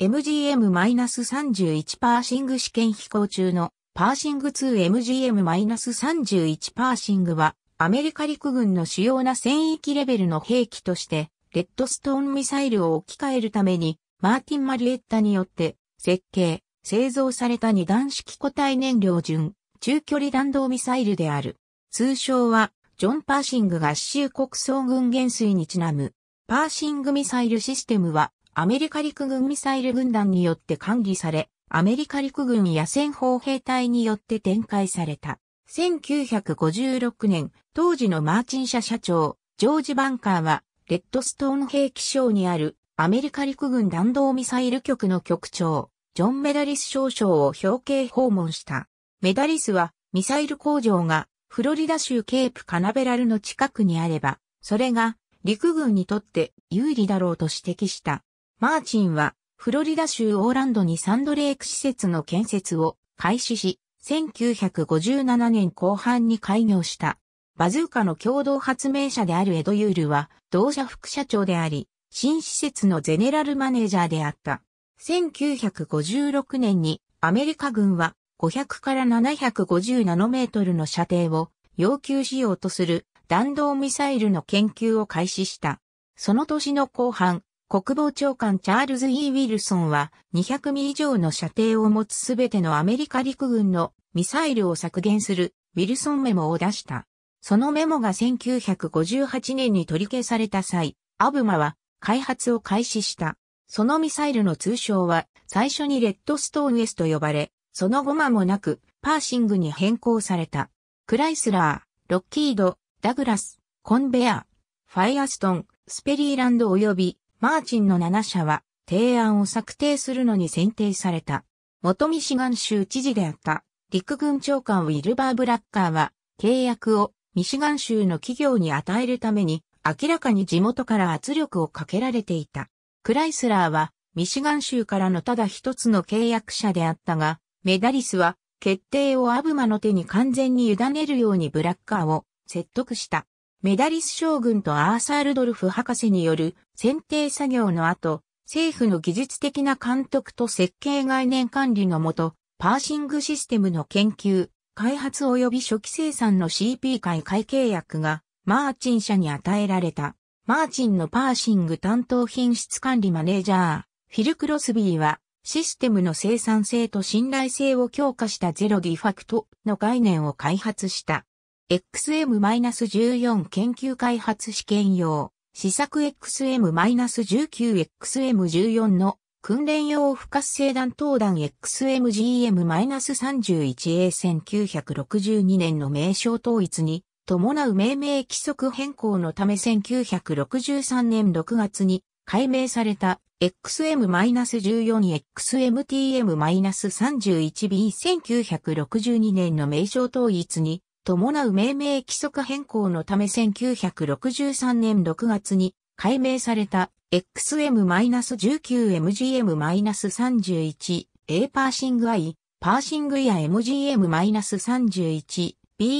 MGM-31 パーシング試験飛行中のパーシング 2MGM-31 パーシングはアメリカ陸軍の主要な戦域レベルの兵器としてレッドストーンミサイルを置き換えるためにマーティン・マリエッタによって設計、製造された二段式固体燃料順中距離弾道ミサイルである。通称はジョン・パーシング合衆国総軍元帥にちなむパーシングミサイルシステムはアメリカ陸軍ミサイル軍団によって管理され、アメリカ陸軍野戦砲兵隊によって展開された。1956年、当時のマーチン社社長、ジョージ・バンカーは、レッドストーン兵器省にあるアメリカ陸軍弾道ミサイル局の局長、ジョン・メダリス少将を表敬訪問した。メダリスは、ミサイル工場がフロリダ州ケープカナベラルの近くにあれば、それが陸軍にとって有利だろうと指摘した。マーチンは、フロリダ州オーランドにサンドレーク施設の建設を開始し、1957年後半に開業した。バズーカの共同発明者であるエド・ユールは、同社副社長であり、新施設のゼネラルマネージャーであった。1956年にアメリカ軍は500から750ナノメートルの射程を要求しようとする弾道ミサイルの研究を開始した。その年の後半、国防長官チャールズ・ E・ ウィルソンは200ミリ以上の射程を持つすべてのアメリカ陸軍のミサイルを削減するウィルソンメモを出した。そのメモが1958年に取り消された際、アブマは開発を開始した。そのミサイルの通称は最初にレッドストーン S と呼ばれ、その後間もなくパーシングに変更された。クライスラー、ロッキード、ダグラス、コンベア、ファイアストン、スペリーランド及びマーチンの7社は提案を策定するのに選定された。元ミシガン州知事であった陸軍長官ウィルバー・ブラッカーは契約をミシガン州の企業に与えるために明らかに地元から圧力をかけられていた。クライスラーはミシガン州からのただ一つの契約者であったが、メダリスは決定をアブマの手に完全に委ねるようにブラッカーを説得した。メダリス将軍とアーサー・ルドルフ博士による選定作業の後、政府の技術的な監督と設計概念管理のもと、パーシングシステムの研究、開発及び初期生産の CP 会会契約が、マーチン社に与えられた。マーチンのパーシング担当品質管理マネージャー、フィル・クロスビーは、システムの生産性と信頼性を強化したゼロディファクトの概念を開発した。XM-14 研究開発試験用、試作 XM-19、XM14 の訓練用不活性弾頭弾 XMGM-31A 1962年の名称統一に伴う命名規則変更のため1963年6月に改名された XM-14 XMTM-31B1962 年の名称統一に伴う命名規則変更のため1963年6月に改名された XM-19MGM-31A パーシング I、パーシングや MGM-31B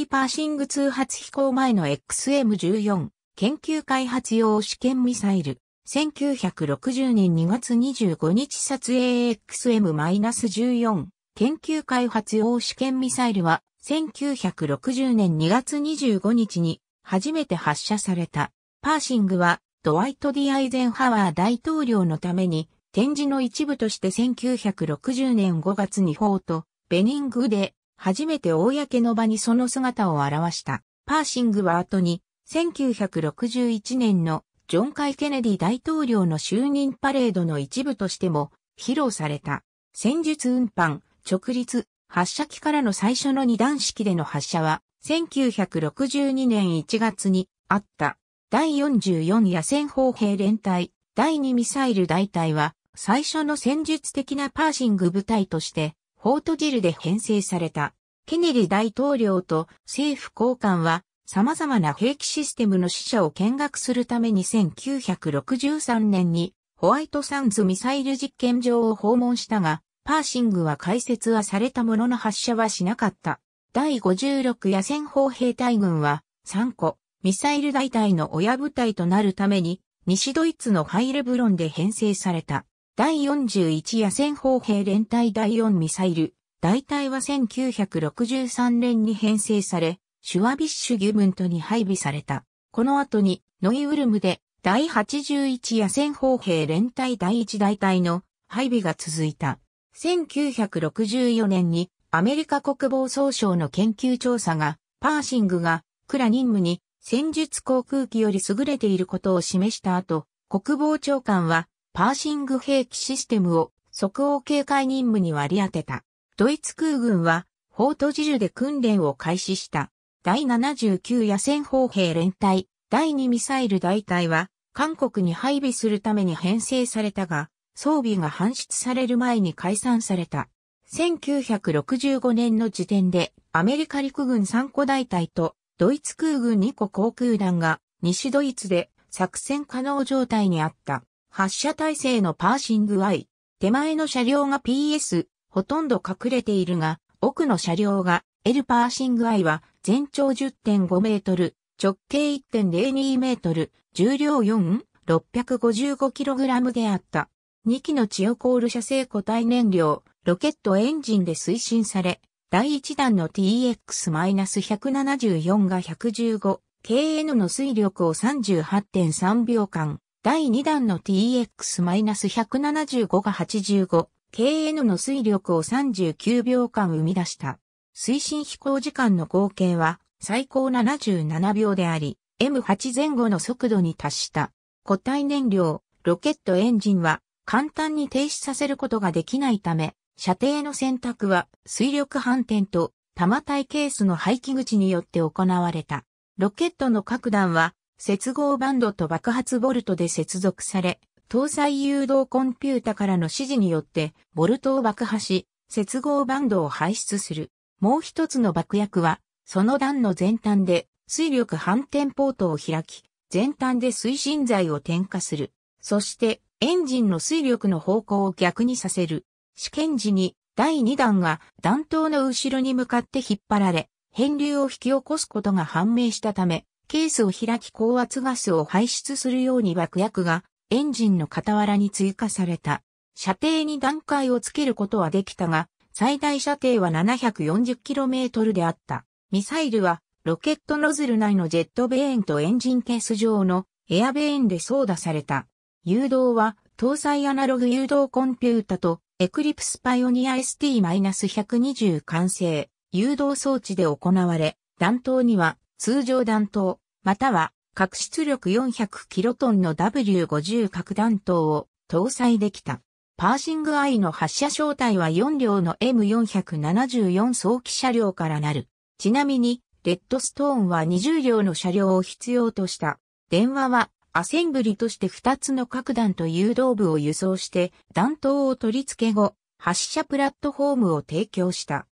パーシング通発飛行前の XM14 研究開発用試験ミサイル。1960年2月25日撮影 XM-14 研究開発用試験ミサイルは1960年2月25日に初めて発射された。パーシングはドワイト・ディ・アイゼンハワー大統領のために展示の一部として1960年5月にフォート、ベニングで初めて公の場にその姿を現した。パーシングは後に1961年のジョン・カイ・ケネディ大統領の就任パレードの一部としても披露された。戦術運搬、直立、発射機からの最初の二段式での発射は、1962年1月にあった。第44野戦砲兵連隊、第2ミサイル大隊は、最初の戦術的なパーシング部隊として、フォートジルで編成された。ケネディ大統領と政府高官は、様々な兵器システムの死者を見学するために1963年に、ホワイトサンズミサイル実験場を訪問したが、パーシングは解説はされたものの発射はしなかった。第56野戦砲兵隊軍は3個ミサイル大隊の親部隊となるために西ドイツのハイレブロンで編成された。第41野戦砲兵連隊第4ミサイル大隊は1963年に編成され、シュワビッシュギュムントに配備された。この後にノイウルムで第81野戦砲兵連隊第1大隊の配備が続いた。1964年にアメリカ国防総省の研究調査が、パーシングが、クラ任務に戦術航空機より優れていることを示した後、国防長官は、パーシング兵器システムを即応警戒任務に割り当てた。ドイツ空軍は、フォートジルで訓練を開始した。第79野戦砲兵連隊、第2ミサイル大隊は、韓国に配備するために編成されたが、装備が搬出される前に解散された。1965年の時点でアメリカ陸軍3個大隊とドイツ空軍2個航空団が西ドイツで作戦可能状態にあった。発射体制のパーシング I。手前の車両が PS、ほとんど隠れているが、奥の車両が L パーシング I は全長10.5メートル、直径1.02メートル、重量4 6 5 5ラムであった。2機のチオコール社製固体燃料、ロケットエンジンで推進され、第1弾の TX-174 が 115kN の推力を38.3秒間、第2弾の TX-175 が 85kN の推力を39秒間生み出した。推進飛行時間の合計は最高77秒であり、M8 前後の速度に達した。固体燃料、ロケットエンジンは簡単に停止させることができないため、射程の選択は水力反転と玉体ケースの排気口によって行われた。ロケットの各弾は接合バンドと爆発ボルトで接続され、搭載誘導コンピュータからの指示によってボルトを爆破し、接合バンドを排出する。もう一つの爆薬は、その弾の前端で水力反転ポートを開き、前端で推進剤を点火する。そして、エンジンの水力の方向を逆にさせる。試験時に第2弾が弾頭の後ろに向かって引っ張られ、変流を引き起こすことが判明したため、ケースを開き高圧ガスを排出するように爆薬がエンジンの傍らに追加された。射程に段階をつけることはできたが、最大射程は 740km であった。ミサイルはロケットノズル内のジェットベーンとエンジンケース上のエアベーンで操打された。誘導は、搭載アナログ誘導コンピュータと、エクリプスパイオニア ST-120 完成、誘導装置で行われ、弾頭には、通常弾頭、または、核出力4 0 0キロトンの W50 核弾頭を搭載できた。パーシング I の発射正体は4両の M474 早期車両からなる。ちなみに、レッドストーンは20両の車両を必要とした。電話はアセンブリとして2つの核弾と誘導部を輸送して弾頭を取り付け後、発射プラットフォームを提供した。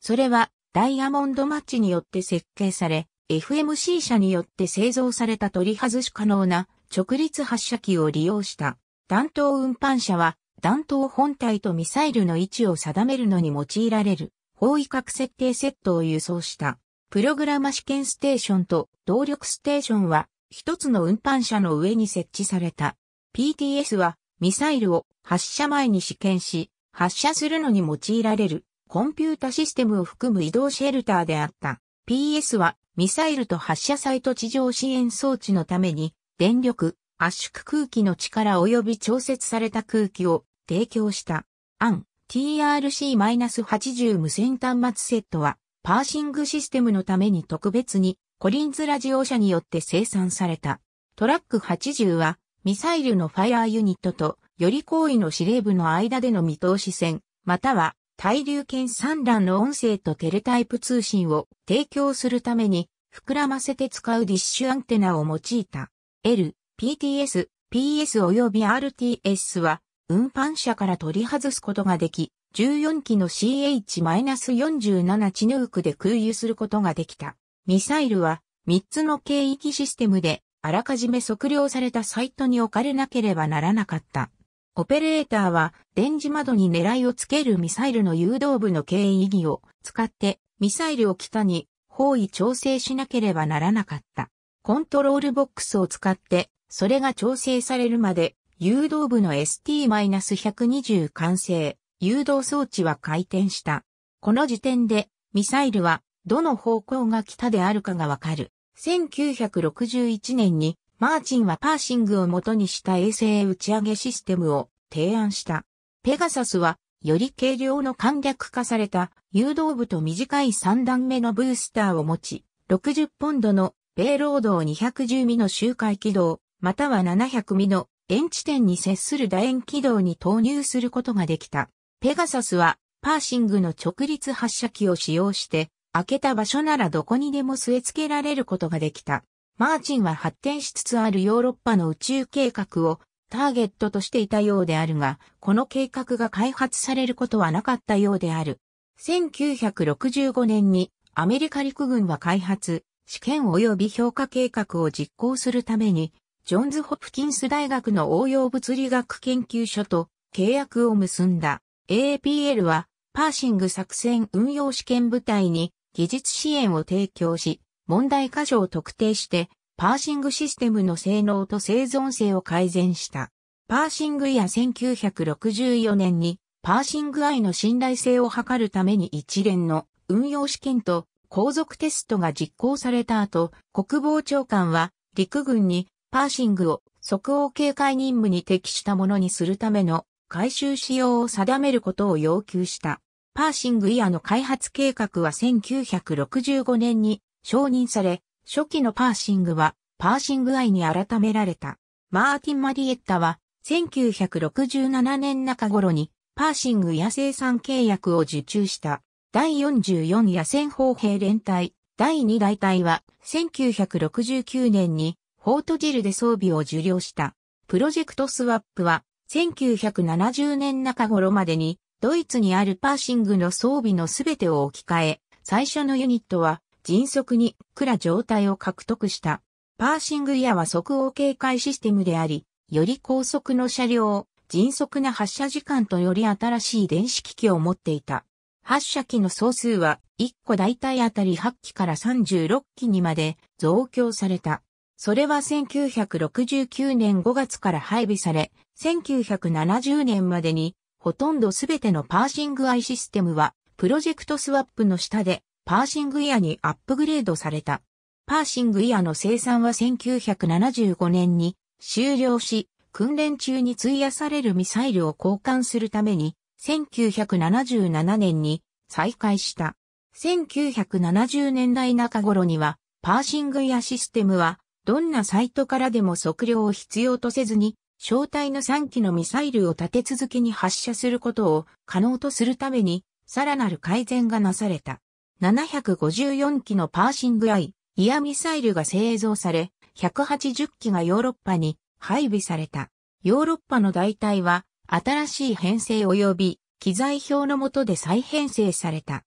それはダイヤモンドマッチによって設計され、FMC 社によって製造された取り外し可能な直立発射機を利用した。弾頭運搬車は弾頭本体とミサイルの位置を定めるのに用いられる方位角設定セットを輸送した。プログラマ試験ステーションと動力ステーションは一つの運搬車の上に設置された。PTS はミサイルを発射前に試験し、発射するのに用いられるコンピュータシステムを含む移動シェルターであった。PS はミサイルと発射サイト地上支援装置のために電力、圧縮空気の力及び調節された空気を提供した。アン TRC-80 無線端末セットはパーシングシステムのために特別にコリンズラジオ社によって生産された。トラック80は、ミサイルのファイアーユニットと、より高位の司令部の間での見通し線、または、対流圏産卵の音声とテレタイプ通信を提供するために、膨らませて使うディッシュアンテナを用いた。L、PTS、PS 及び RTS は、運搬車から取り外すことができ、14機の CH-47 チヌークで空輸することができた。ミサイルは3つの軽域システムであらかじめ測量されたサイトに置かれなければならなかった。オペレーターは電磁窓に狙いをつけるミサイルの誘導部の営意義を使ってミサイルを北に方位調整しなければならなかった。コントロールボックスを使ってそれが調整されるまで誘導部の ST-120 完成誘導装置は回転した。この時点でミサイルはどの方向が北であるかがわかる。1961年にマーチンはパーシングを元にした衛星打ち上げシステムを提案した。ペガサスはより軽量の簡略化された誘導部と短い3段目のブースターを持ち、60ポンドの米労ロードを210ミの周回軌道、または700ミの円地点に接する楕円軌道に投入することができた。ペガサスはパーシングの直立発射機を使用して開けた場所ならどこにでも据え付けられることができた。マーチンは発展しつつあるヨーロッパの宇宙計画をターゲットとしていたようであるが、この計画が開発されることはなかったようである。1965年にアメリカ陸軍は開発、試験及び評価計画を実行するために、ジョンズ・ホプキンス大学の応用物理学研究所と契約を結んだ。AAPL は、パーシング作戦運用試験部隊に技術支援を提供し、問題箇所を特定して、パーシングシステムの性能と生存性を改善した。パーシングや1964年に、パーシング愛の信頼性を図るために一連の運用試験と後続テストが実行された後、国防長官は陸軍にパーシングを即応警戒任務に適したものにするための回収仕様を定めることを要求した。パーシングイヤの開発計画は1965年に承認され、初期のパーシングはパーシングアイに改められた。マーティン・マディエッタは1967年中頃にパーシング野生産契約を受注した。第44野戦砲兵連隊第2大隊は1969年にフォートジルで装備を受領した。プロジェクトスワップは1970年中頃までにドイツにあるパーシングの装備のすべてを置き換え、最初のユニットは迅速にクラ状態を獲得した。パーシングリアは即応警戒システムであり、より高速の車両、迅速な発射時間とより新しい電子機器を持っていた。発射機の総数は1個大体あたり8機から36機にまで増強された。それは1969年5月から配備され、1970年までにほとんどすべてのパーシングアイシステムは、プロジェクトスワップの下で、パーシングイヤにアップグレードされた。パーシングイヤの生産は1975年に終了し、訓練中に費やされるミサイルを交換するために、1977年に再開した。1970年代中頃には、パーシングイヤシステムは、どんなサイトからでも測量を必要とせずに、小隊の3機のミサイルを立て続けに発射することを可能とするために、さらなる改善がなされた。754機のパーシングアイ、イアミサイルが製造され、180機がヨーロッパに配備された。ヨーロッパの大隊は、新しい編成及び機材表の下で再編成された。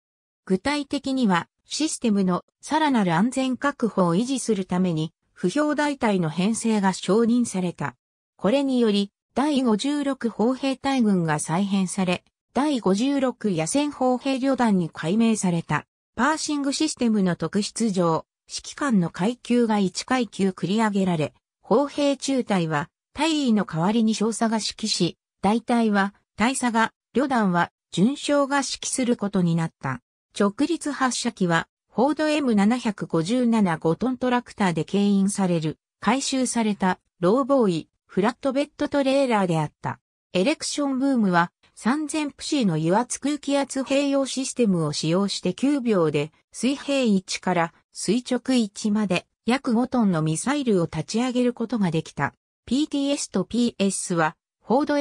具体的には、システムのさらなる安全確保を維持するために、不評大隊の編成が承認された。これにより、第56砲兵隊軍が再編され、第56野戦砲兵旅団に改名された。パーシングシステムの特質上、指揮官の階級が1階級繰り上げられ、砲兵中隊は隊員の代わりに少佐が指揮し、大隊は大佐が、旅団は巡将が指揮することになった。直立発射機は、フォード M757 5トントラクターで牽引される、回収された、ローボーイ、フラットベッドトレーラーであった。エレクションブームは3 0 0 0シーの油圧空気圧併用システムを使用して9秒で水平1から垂直1まで約5トンのミサイルを立ち上げることができた。PTS と PS はフォード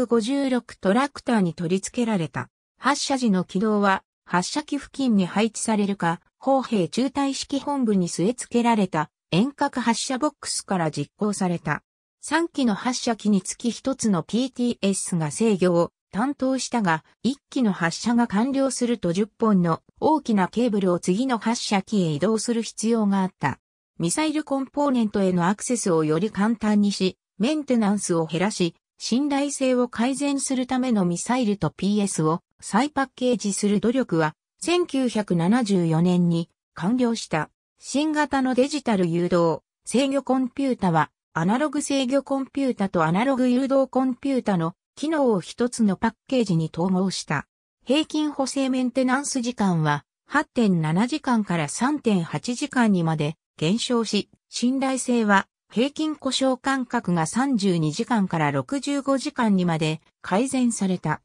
M656 トラクターに取り付けられた。発射時の軌道は発射機付近に配置されるか、砲兵中隊式本部に据え付けられた遠隔発射ボックスから実行された。3機の発射機につき1つの PTS が制御を担当したが、1機の発射が完了すると10本の大きなケーブルを次の発射機へ移動する必要があった。ミサイルコンポーネントへのアクセスをより簡単にし、メンテナンスを減らし、信頼性を改善するためのミサイルと PS を再パッケージする努力は、1974年に完了した。新型のデジタル誘導、制御コンピュータはアナログ制御コンピュータとアナログ誘導コンピュータの機能を一つのパッケージに統合した。平均補正メンテナンス時間は8.7時間から3.8時間にまで減少し、信頼性は平均故障間隔が32時間から65時間にまで改善された。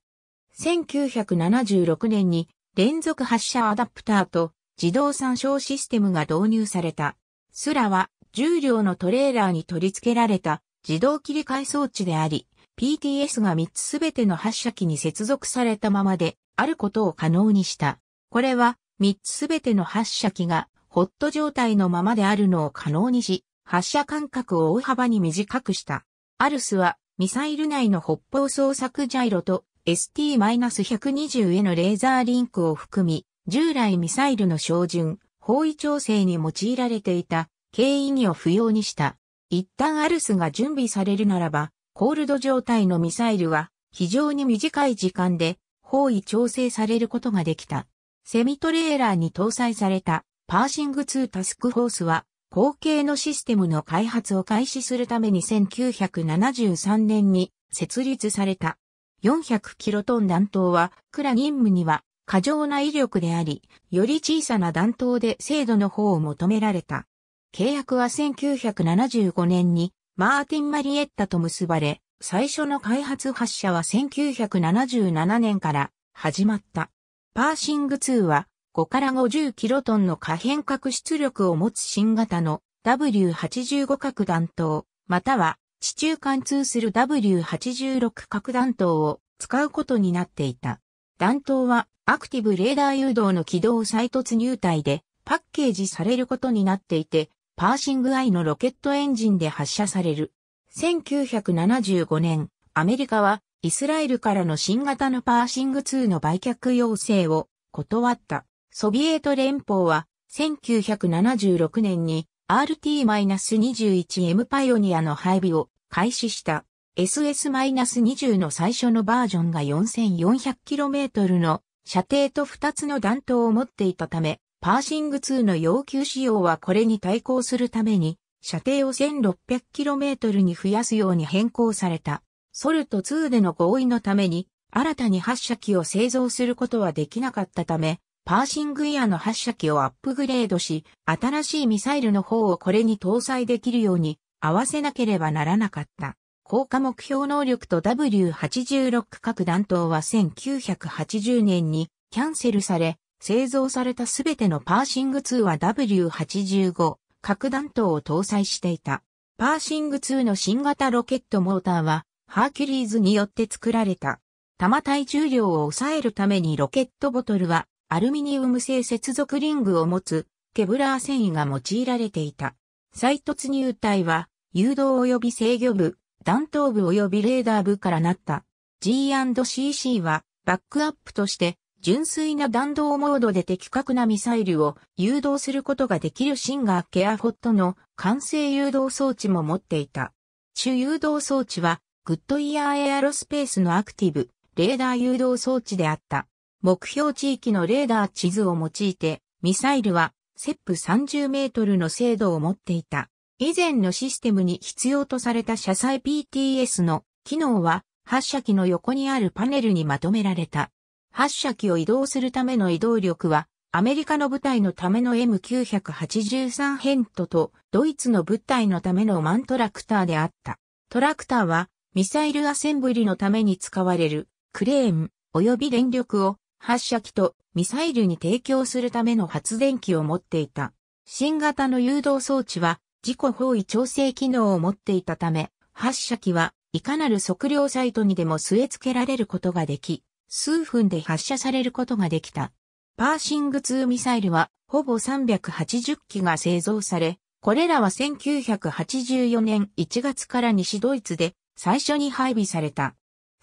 1976年に連続発射アダプターと自動参照システムが導入された。スラは重量のトレーラーに取り付けられた自動切り替え装置であり、PTS が3つすべての発射機に接続されたままであることを可能にした。これは3つすべての発射機がホット状態のままであるのを可能にし、発射間隔を大幅に短くした。アルスはミサイル内の北方捜索ジャイロと ST-120 へのレーザーリンクを含み、従来ミサイルの照準、方位調整に用いられていた経緯義を不要にした。一旦アルスが準備されるならば、コールド状態のミサイルは非常に短い時間で包囲調整されることができた。セミトレーラーに搭載されたパーシング2タスクフォースは後継のシステムの開発を開始するために1973年に設立された。400キロトン弾頭は、クラ任務には過剰な威力であり、より小さな弾頭で精度の方を求められた。契約は1975年にマーティン・マリエッタと結ばれ、最初の開発発射は1977年から始まった。パーシング2は5から50キロトンの可変角出力を持つ新型の W85 核弾頭、または地中貫通する W86 核弾頭を使うことになっていた。弾頭はアクティブレーダー誘導の軌道再突入体でパッケージされることになっていて、パーシングアイのロケットエンジンで発射される。1975年、アメリカはイスラエルからの新型のパーシング2の売却要請を断った。ソビエト連邦は1976年に RT-21M パイオニアの配備を開始した SS-20 の最初のバージョンが 4400km の射程と2つの弾頭を持っていたためパーシング2の要求仕様はこれに対抗するために、射程を 1600km に増やすように変更された。ソルト2での合意のために、新たに発射機を製造することはできなかったため、パーシングイヤーの発射機をアップグレードし、新しいミサイルの方をこれに搭載できるように合わせなければならなかった。効果目標能力と W86 核弾頭は1980年にキャンセルされ、製造されたすべてのパーシング2は W85 核弾頭を搭載していた。パーシング2の新型ロケットモーターは、ハーキュリーズによって作られた。弾体重量を抑えるためにロケットボトルは、アルミニウム製接続リングを持つ、ケブラー繊維が用いられていた。再突入体は、誘導及び制御部、弾頭部及びレーダー部からなった。G&CC は、バックアップとして、純粋な弾道モードで的確なミサイルを誘導することができるシンガーケアフォットの完成誘導装置も持っていた。主誘導装置は、グッドイヤーエアロスペースのアクティブ、レーダー誘導装置であった。目標地域のレーダー地図を用いて、ミサイルは、セップ30メートルの精度を持っていた。以前のシステムに必要とされた車載 PTS の機能は、発射機の横にあるパネルにまとめられた。発射機を移動するための移動力は、アメリカの部隊のための M983 ヘントと、ドイツの部隊のためのマントラクターであった。トラクターは、ミサイルアセンブリのために使われる、クレーン、及び電力を、発射機とミサイルに提供するための発電機を持っていた。新型の誘導装置は、自己方位調整機能を持っていたため、発射機はいかなる測量サイトにでも据え付けられることができ、数分で発射されることができた。パーシング2ミサイルはほぼ380機が製造され、これらは1984年1月から西ドイツで最初に配備された。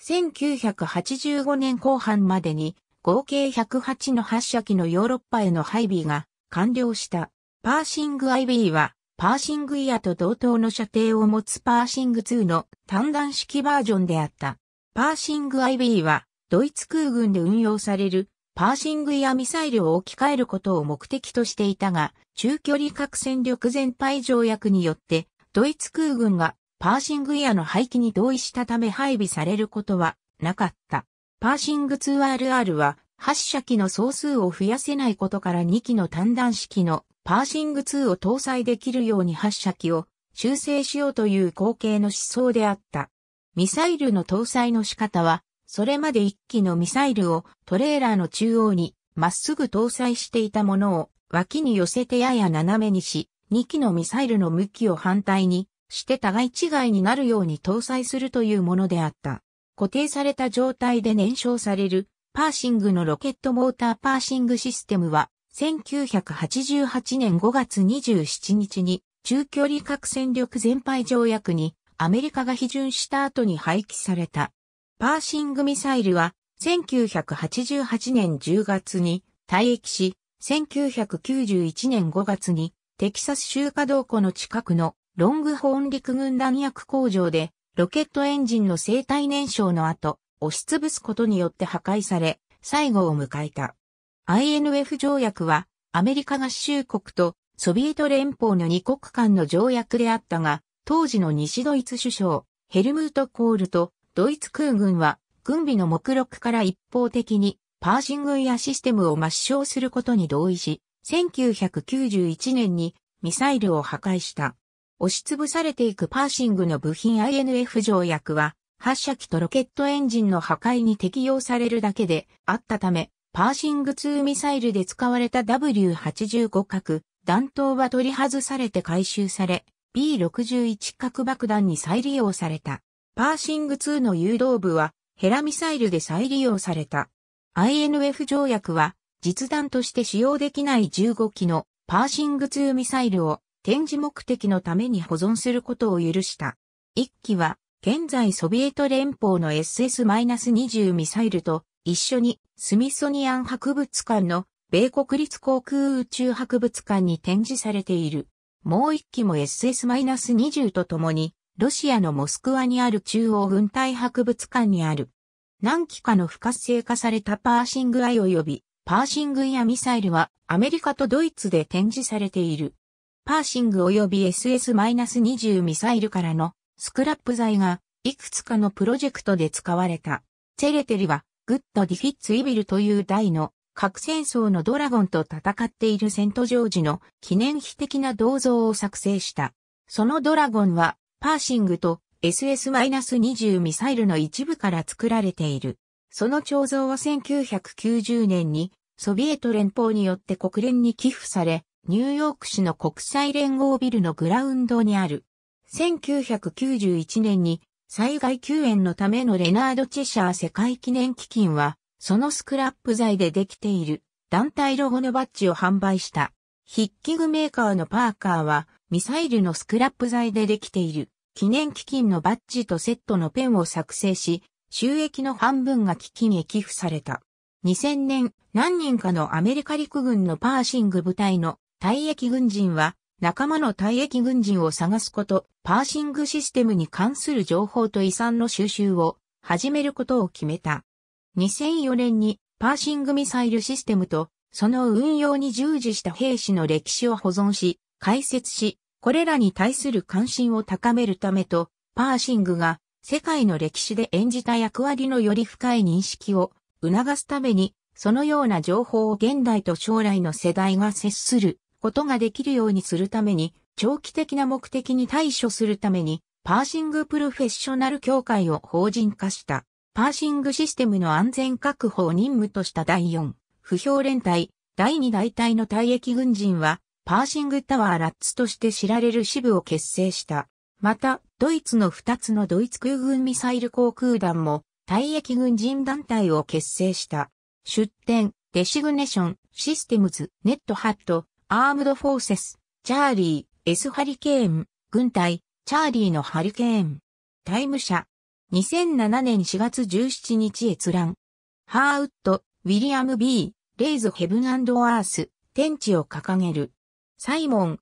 1985年後半までに合計108の発射機のヨーロッパへの配備が完了した。パーシング IB はパーシングイヤと同等の射程を持つパーシング2の単弾式バージョンであった。パーシング IB はドイツ空軍で運用されるパーシングやミサイルを置き換えることを目的としていたが、中距離核戦力全廃条約によって、ドイツ空軍がパーシングイヤの廃棄に同意したため配備されることはなかった。パーシング 2RR は発射機の総数を増やせないことから2機の単弾式のパーシング2を搭載できるように発射機を修正しようという後継の思想であった。ミサイルの搭載の仕方はそれまで1機のミサイルをトレーラーの中央にまっすぐ搭載していたものを脇に寄せてやや斜めにし、2機のミサイルの向きを反対にして互い違いになるように搭載するというものであった。固定された状態で燃焼されるパーシングのロケットモーターパーシングシステムは1988年5月27日に中距離核戦力全廃条約にアメリカが批准した後に廃棄された。パーシングミサイルは1988年10月に退役し、1991年5月にテキサス州下道湖の近くのロングホーン陸軍弾薬工場でロケットエンジンの生体燃焼の後、押しつぶすことによって破壊され、最後を迎えた。INF 条約はアメリカ合衆国とソビエト連邦の2国間の条約であったが、当時の西ドイツ首相、ヘルムート・コールとドイツ空軍は、軍備の目録から一方的に、パーシングやシステムを抹消することに同意し、1991年にミサイルを破壊した。押しつぶされていくパーシングの部品 INF 条約は、発射機とロケットエンジンの破壊に適用されるだけであったため、パーシング2ミサイルで使われた W85 核弾頭は取り外されて回収され、B61 核爆弾に再利用された。パーシング2の誘導部はヘラミサイルで再利用された。INF 条約は実弾として使用できない15機のパーシング2ミサイルを展示目的のために保存することを許した。1機は現在ソビエト連邦の SS-20 ミサイルと一緒にスミソニアン博物館の米国立航空宇宙博物館に展示されている。もう1機も SS-20 と共にロシアのモスクワにある中央軍隊博物館にある。何機かの不活性化されたパーシングアイ及び、パーシングやミサイルはアメリカとドイツで展示されている。パーシング及び SS-20 ミサイルからのスクラップ材がいくつかのプロジェクトで使われた。チェレテリはグッドディフィッツイビルという大の核戦争のドラゴンと戦っているセントジョージの記念碑的な銅像を作成した。そのドラゴンはパーシングと SS-20 ミサイルの一部から作られている。その彫像は1990年にソビエト連邦によって国連に寄付され、ニューヨーク市の国際連合ビルのグラウンドにある。1991年に災害救援のためのレナード・チェシャー世界記念基金は、そのスクラップ材でできている団体ロゴのバッジを販売した。筆記具メーカーのパーカーは、ミサイルのスクラップ材でできている記念基金のバッジとセットのペンを作成し、収益の半分が基金へ寄付された。2000年、何人かのアメリカ陸軍のパーシング部隊の退役軍人は、仲間の退役軍人を探すこと、パーシングシステムに関する情報と遺産の収集を始めることを決めた。2004年にパーシングミサイルシステムとその運用に従事した兵士の歴史を保存し、解説し、これらに対する関心を高めるためと、パーシングが世界の歴史で演じた役割のより深い認識を促すために、そのような情報を現代と将来の世代が接することができるようにするために、長期的な目的に対処するために、パーシングプロフェッショナル協会を法人化した、パーシングシステムの安全確保を任務とした第4、不評連隊、第2大隊の退役軍人は、パーシングタワーラッツとして知られる支部を結成した。また、ドイツの2つのドイツ空軍ミサイル航空団も、退役軍人団体を結成した。出展、デシグネション、システムズ、ネットハット、アームドフォーセス、チャーリー、S ハリケーン、軍隊、チャーリーのハリケーン、タイム社、2007年4月17日閲覧、ハーウッド、ウィリアム・ B、レイズ・ヘブンアース、天地を掲げる。サイモン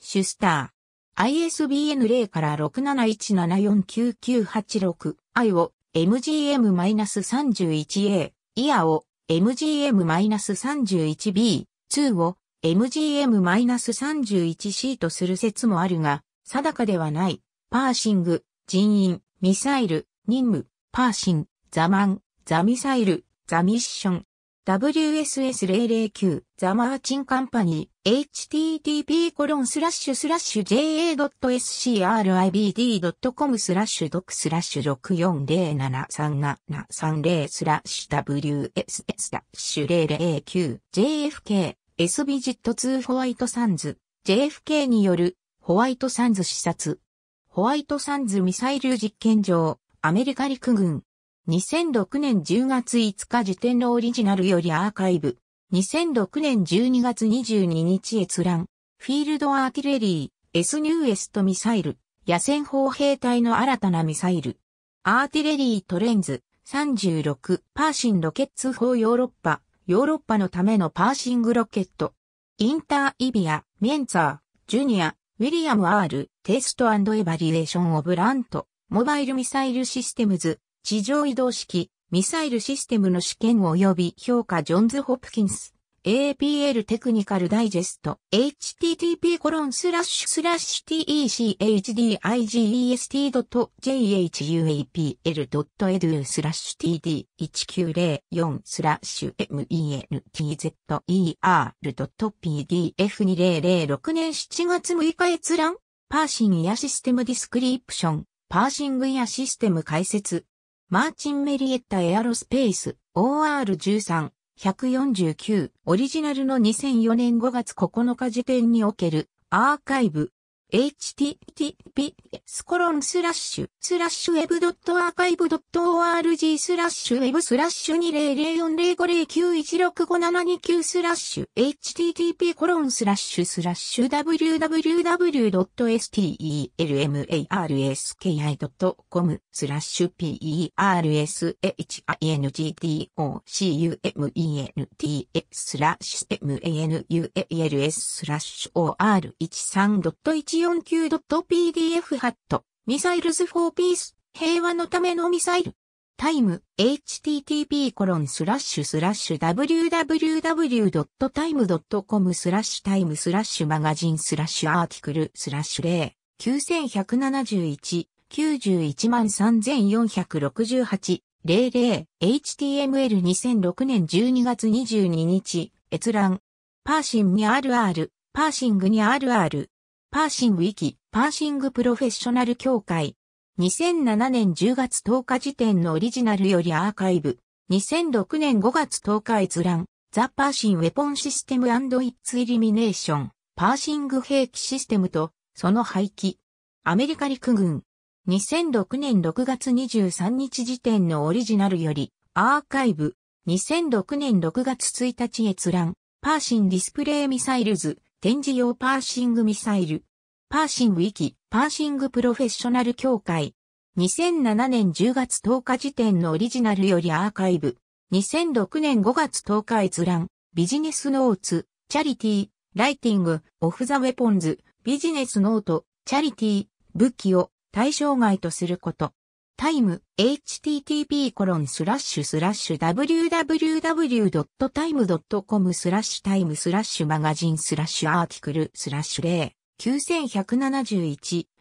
シュスター。ISBN 0から671749986 i を MGM-31A、イアを MGM-31B、2を MGM-31C とする説もあるが、定かではない。パーシング、人員、ミサイル、任務、パーシン、ザマン、ザミサイル、ザミッション、WSS009 ザマーチンカンパニー http コロンスラッシュスラッシュ ja.scribd.com スラッシュドクスラッシュ64073730スラッシュ WSS ラッシュ009 JFK S ビジット2ホワイトサンズ JFK によるホワイトサンズ視察ホワイトサンズミサイル実験場アメリカ陸軍2006年10月5日時点のオリジナルよりアーカイブ。2006年12月22日閲覧。フィールドアーティレリー、S ニューエストミサイル、野戦砲兵隊の新たなミサイル。アーティレリートレンズ、36、パーシンロケッツ砲ヨーロッパ、ヨーロッパのためのパーシングロケット。インターイビア、メンツァー、ジュニア、ウィリアムアール、テストエバリエーションオブラント、モバイルミサイルシステムズ、地上移動式、ミサイルシステムの試験及び評価ジョンズ・ホプキンス。APL テクニカルダイジェスト http コロンスラッシュスラッシュ techdigest.jhuapl.edu スラッシュ td1904 スラッシュ mentzer.pdf2006 年7月6日閲覧パーシングやシステムディスクリプションパーシングやシステム解説マーチン・メリエッタ・エアロスペース OR13 149オリジナルの2004年5月9日時点におけるアーカイブ http s コロンスラッシュスラッシュ web.archive.org スラッシュ web スラッシュ2 0 0 4 0 5 0 9 1 6 5 7 2 9スラッシュ http コロンスラッシュスラッシュ www.stelmarski.com スラッシュ pershingdocuments スラッシュ manuals スラッシュ or13.1 149.pdf ハット、ミサイルズ・フォー・ピース、平和のためのミサイル。タイム、http コロンスラッシュスラッシュ www.time.com スラッシュタイムスラッシュマガジンスラッシュアーティクルスラッシュ0 9171 913,468 00 HTML 2006年12月22日閲覧パーシングに RR パーシングに RR パーシングウィキ、パーシングプロフェッショナル協会。2007年10月10日時点のオリジナルよりアーカイブ。2006年5月10日閲覧。ザ・パーシンウェポンシステムイッツ・イルミネーション。パーシング兵器システムと、その廃棄。アメリカ陸軍。2006年6月23日時点のオリジナルより、アーカイブ。2006年6月1日閲覧。パーシンディスプレイミサイルズ。展示用パーシングミサイル。パーシング域、パーシングプロフェッショナル協会。2007年10月10日時点のオリジナルよりアーカイブ。2006年5月10日閲覧。ビジネスノーツ、チャリティー、ライティング、オフザウェポンズ、ビジネスノート、チャリティー、武器を対象外とすること。time, http コロンスラッシュスラッシュ www.time.com スラッシュタイムスラッシュマガジンスラッシュアーティクルスラッシュ0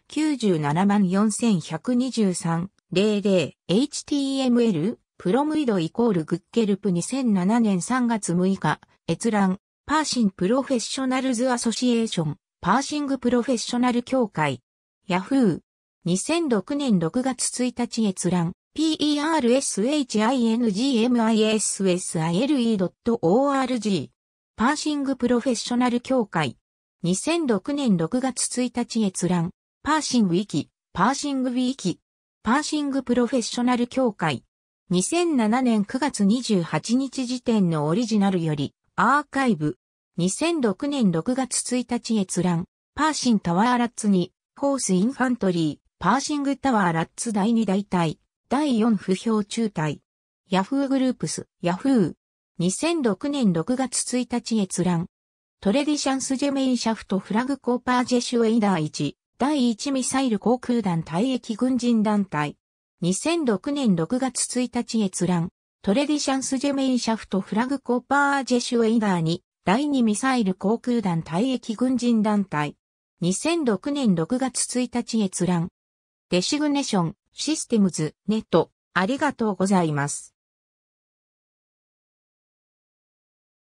9171 974,123 00 html プロムイドイコールグッケルプ2007年3月6日閲覧パーシンプロフェッショナルズアソシエーションパーシングプロフェッショナル協会ヤフー2006年6月1日閲覧 p e r s h i n g m i s s i l e o r g パーシングプロフェッショナル協会2006年6月1日閲覧パーシングウィキパーシングウィキパーシングプロフェッショナル協会2007年9月28日時点のオリジナルよりアーカイブ2006年6月1日閲覧パーシンタワーラッツにホースインファントリーパーシングタワーラッツ第2大隊、第4不評中隊、ヤフーグループス、ヤフー、2006年6月1日閲覧、トレディシャンスジェメインシャフトフラグコーパージェシュエイダー1、第1ミサイル航空団退役軍人団体、2006年6月1日閲覧、トレディシャンスジェメインシャフトフラグコーパージェシュエイダー2、第2ミサイル航空団退役軍人団体、2006年6月1日閲覧、デシグネション、システムズ、ネット、ありがとうございます。